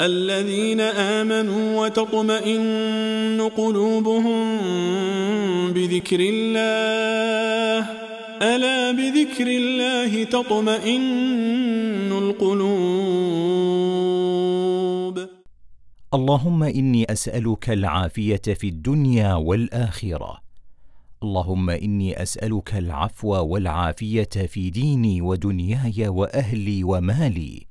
الذين آمنوا وتطمئن قلوبهم بذكر الله ألا بذكر الله تطمئن القلوب اللهم إني أسألك العافية في الدنيا والآخرة اللهم إني أسألك العفو والعافية في ديني ودنياي وأهلي ومالي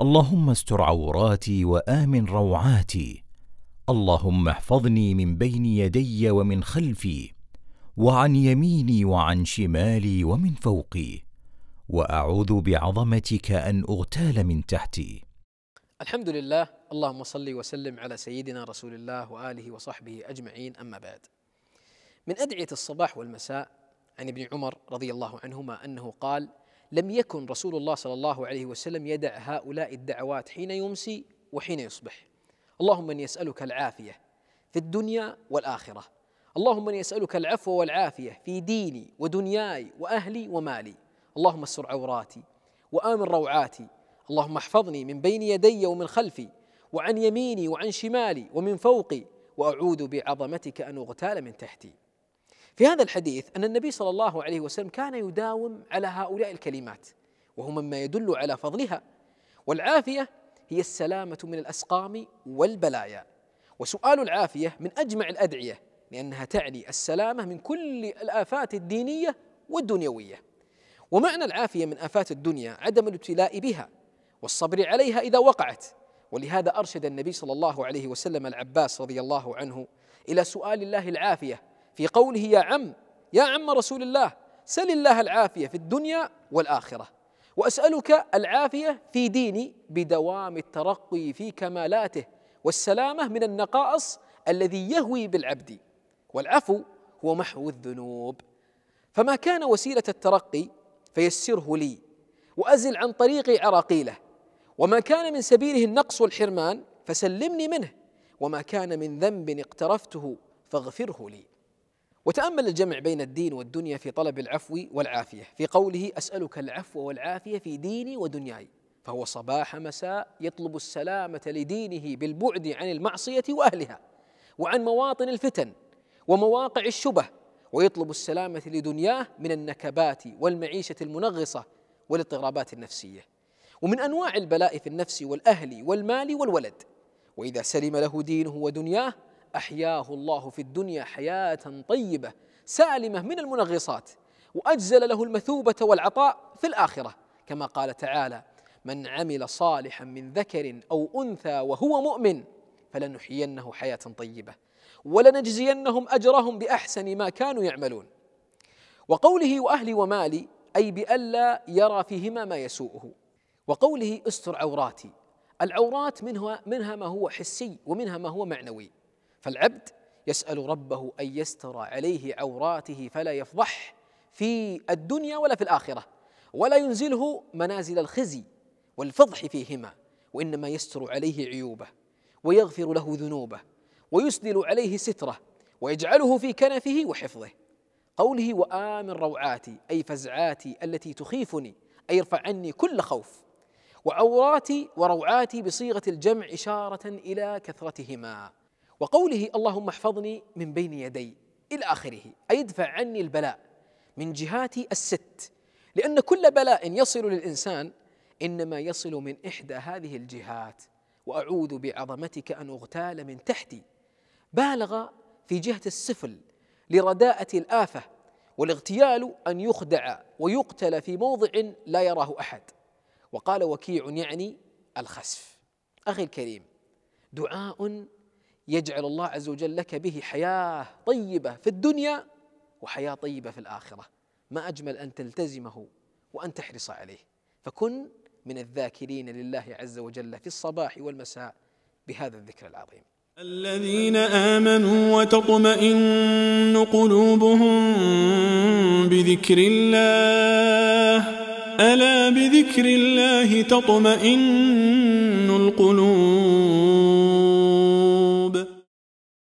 اللهم استر عوراتي وامن روعاتي اللهم احفظني من بين يدي ومن خلفي وعن يميني وعن شمالي ومن فوقي واعوذ بعظمتك ان اغتال من تحتي الحمد لله اللهم صل وسلم على سيدنا رسول الله واله وصحبه اجمعين اما بعد من ادعيه الصباح والمساء عن ابن عمر رضي الله عنهما انه قال لم يكن رسول الله صلى الله عليه وسلم يدع هؤلاء الدعوات حين يمسي وحين يصبح اللهم اني اسالك العافيه في الدنيا والاخره اللهم اني اسالك العفو والعافيه في ديني ودنياي واهلي ومالي اللهم استر عوراتي وامن روعاتي اللهم احفظني من بين يدي ومن خلفي وعن يميني وعن شمالي ومن فوقي واعوذ بعظمتك ان اغتال من تحتي في هذا الحديث أن النبي صلى الله عليه وسلم كان يداوم على هؤلاء الكلمات وهو مما يدل على فضلها والعافية هي السلامة من الأسقام والبلايا وسؤال العافية من أجمع الأدعية لأنها تعني السلامة من كل الآفات الدينية والدنيوية ومعنى العافية من آفات الدنيا عدم الابتلاء بها والصبر عليها إذا وقعت ولهذا أرشد النبي صلى الله عليه وسلم العباس رضي الله عنه إلى سؤال الله العافية في قوله يا عم يا عم رسول الله سل الله العافيه في الدنيا والاخره واسالك العافيه في ديني بدوام الترقي في كمالاته والسلامه من النقائص الذي يهوي بالعبد والعفو هو محو الذنوب فما كان وسيله الترقي فيسره لي وازل عن طريقي عراقيله وما كان من سبيله النقص والحرمان فسلمني منه وما كان من ذنب اقترفته فاغفره لي وتامل الجمع بين الدين والدنيا في طلب العفو والعافيه في قوله اسالك العفو والعافيه في ديني ودنياي فهو صباح مساء يطلب السلامه لدينه بالبعد عن المعصيه واهلها وعن مواطن الفتن ومواقع الشبه ويطلب السلامه لدنياه من النكبات والمعيشه المنغصه والاضطرابات النفسيه ومن انواع البلاء في النفس والاهل والمال والولد واذا سلم له دينه ودنياه أحياه الله في الدنيا حياة طيبة سالمة من المنغصات وأجزل له المثوبة والعطاء في الآخرة كما قال تعالى من عمل صالحا من ذكر أو أنثى وهو مؤمن فلنحيينه حياة طيبة ولنجزينهم أجرهم بأحسن ما كانوا يعملون وقوله وأهلي ومالي أي بألا يرى فيهما ما يسوءه وقوله استر عوراتي العورات منها, منها ما هو حسي ومنها ما هو معنوي فالعبد يسأل ربه أن يستر عليه عوراته فلا يفضح في الدنيا ولا في الآخرة ولا ينزله منازل الخزي والفضح فيهما وإنما يستر عليه عيوبه ويغفر له ذنوبه ويسدل عليه ستره ويجعله في كنفه وحفظه قوله وآمن روعاتي أي فزعاتي التي تخيفني أي ارفع عني كل خوف وعوراتي وروعاتي بصيغة الجمع إشارة إلى كثرتهما وقوله اللهم احفظني من بين يدي إلى آخره أي ادفع عني البلاء من جهات الست لأن كل بلاء يصل للإنسان إنما يصل من إحدى هذه الجهات وأعوذ بعظمتك أن أغتال من تحتي بالغ في جهة السفل لرداءة الآفة والاغتيال أن يخدع ويقتل في موضع لا يراه أحد وقال وكيع يعني الخسف أخي الكريم دعاء يجعل الله عز وجل لك به حياه طيبه في الدنيا وحياه طيبه في الاخره ما اجمل ان تلتزمه وان تحرص عليه فكن من الذاكرين لله عز وجل في الصباح والمساء بهذا الذكر العظيم الذين امنوا وتطمئن قلوبهم بذكر الله الا بذكر الله تطمئن القلوب